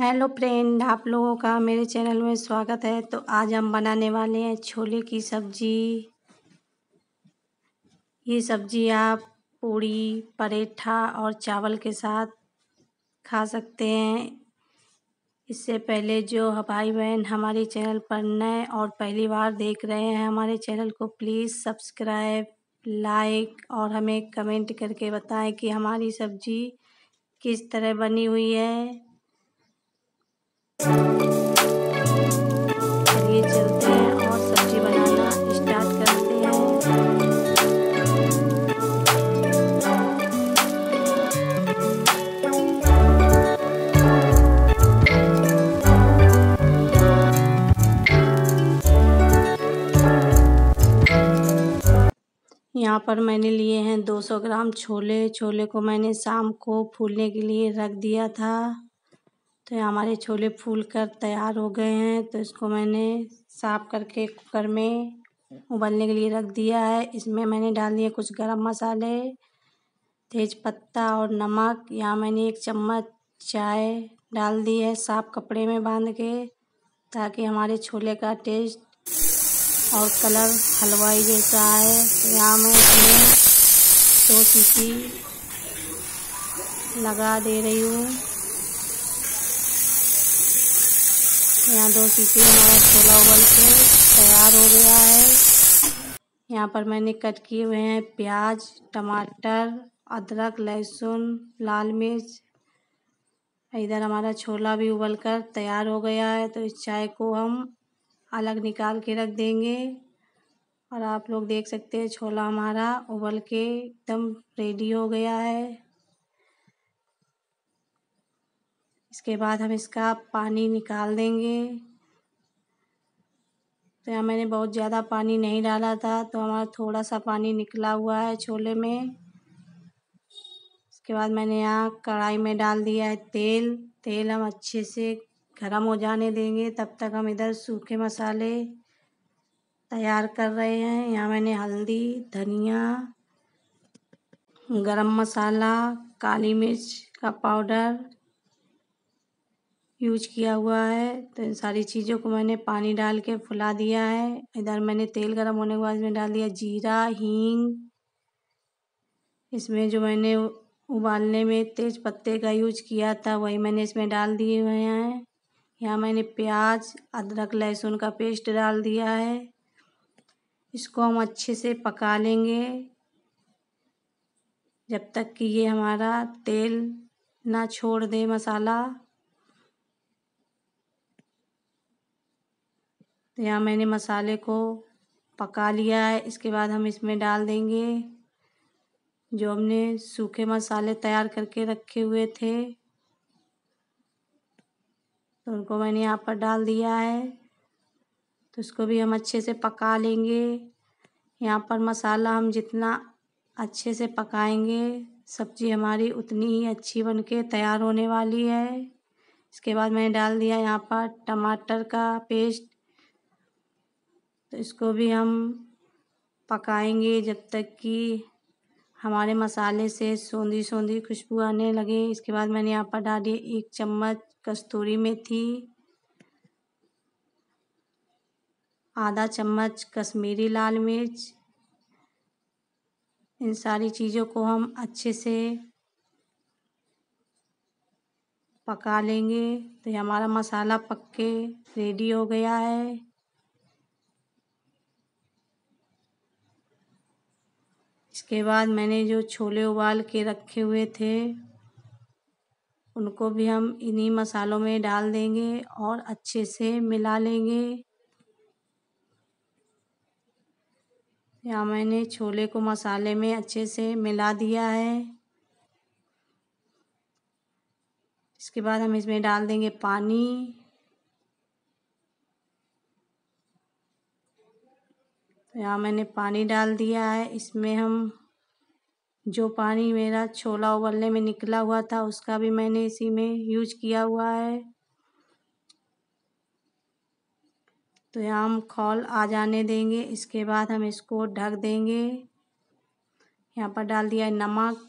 hello friend आप लोगों का मेरे चैनल में स्वागत है तो आज हम बनाने वाले हैं छोले की सब्ज़ी ये सब्ज़ी आप पूड़ी परेठा और चावल के साथ खा सकते हैं इससे पहले जो भाई बहन हमारे चैनल पर नए और पहली बार देख रहे हैं हमारे चैनल को प्लीज़ सब्सक्राइब लाइक और हमें कमेंट करके बताएं कि हमारी सब्ज़ी किस तरह बनी हुई है यहाँ पर मैंने लिए हैं दो सौ ग्राम छोले छोले को मैंने शाम को फूलने के लिए रख दिया था तो हमारे छोले फूल कर तैयार हो गए हैं तो इसको मैंने साफ़ करके कुकर में उबलने के लिए रख दिया है इसमें मैंने डाल दिए कुछ गरम मसाले तेज पत्ता और नमक यहाँ मैंने एक चम्मच चाय डाल दी है साफ कपड़े में बांध के ताकि हमारे छोले का टेस्ट और कलर हलवाई जैसा है यहाँ मैं इसमें दो सीसी लगा दे रही हूँ यहाँ दो शीशी हमारा छोला उबल के तैयार हो गया है यहाँ पर मैंने कट किए हुए हैं प्याज टमाटर अदरक लहसुन लाल मिर्च इधर हमारा छोला भी उबल कर तैयार हो गया है तो इस चाय को हम अलग निकाल के रख देंगे और आप लोग देख सकते हैं छोला हमारा उबल के एकदम रेडी हो गया है इसके बाद हम इसका पानी निकाल देंगे तो यहाँ मैंने बहुत ज़्यादा पानी नहीं डाला था तो हमारा थोड़ा सा पानी निकला हुआ है छोले में इसके बाद मैंने यहाँ कढ़ाई में डाल दिया है तेल तेल हम अच्छे से गर्म हो जाने देंगे तब तक हम इधर सूखे मसाले तैयार कर रहे हैं यहाँ मैंने हल्दी धनिया गरम मसाला काली मिर्च का पाउडर यूज किया हुआ है तो इन सारी चीज़ों को मैंने पानी डाल के फुला दिया है इधर मैंने तेल गरम होने के बाद इसमें डाल दिया जीरा हींग इसमें जो मैंने उबालने में तेज पत्ते का यूज किया था वही मैंने इसमें डाल दिए हुए हैं यहाँ मैंने प्याज अदरक लहसुन का पेस्ट डाल दिया है इसको हम अच्छे से पका लेंगे जब तक कि ये हमारा तेल ना छोड़ दे मसाला तो यहाँ मैंने मसाले को पका लिया है इसके बाद हम इसमें डाल देंगे जो हमने सूखे मसाले तैयार करके रखे हुए थे तो उनको मैंने यहाँ पर डाल दिया है तो उसको भी हम अच्छे से पका लेंगे यहाँ पर मसाला हम जितना अच्छे से पकाएंगे सब्ज़ी हमारी उतनी ही अच्छी बन के तैयार होने वाली है इसके बाद मैंने डाल दिया यहाँ पर टमाटर का पेस्ट तो इसको भी हम पकाएंगे जब तक कि हमारे मसाले से सोंधी सोंधी खुशबू आने लगे इसके बाद मैंने यहाँ पर डाली एक चम्मच कस्तूरी मेथी आधा चम्मच कश्मीरी लाल मिर्च इन सारी चीज़ों को हम अच्छे से पका लेंगे तो ये हमारा मसाला पक के रेडी हो गया है इसके बाद मैंने जो छोले उबाल के रखे हुए थे उनको भी हम इन्हीं मसालों में डाल देंगे और अच्छे से मिला लेंगे यहाँ मैंने छोले को मसाले में अच्छे से मिला दिया है इसके बाद हम इसमें डाल देंगे पानी यहाँ मैंने पानी डाल दिया है इसमें हम जो पानी मेरा छोला उबलने में निकला हुआ था उसका भी मैंने इसी में यूज किया हुआ है तो यहाँ हम खोल आ जाने देंगे इसके बाद हम इसको ढक देंगे यहाँ पर डाल दिया है नमक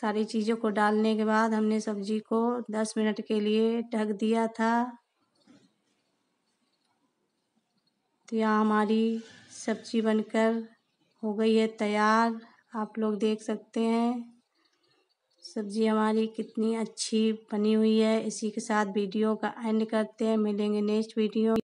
सारी चीज़ों को डालने के बाद हमने सब्जी को दस मिनट के लिए ढक दिया था तो यहाँ हमारी सब्ज़ी बनकर हो गई है तैयार आप लोग देख सकते हैं सब्ज़ी हमारी कितनी अच्छी बनी हुई है इसी के साथ वीडियो का एंड करते हैं मिलेंगे नेक्स्ट वीडियो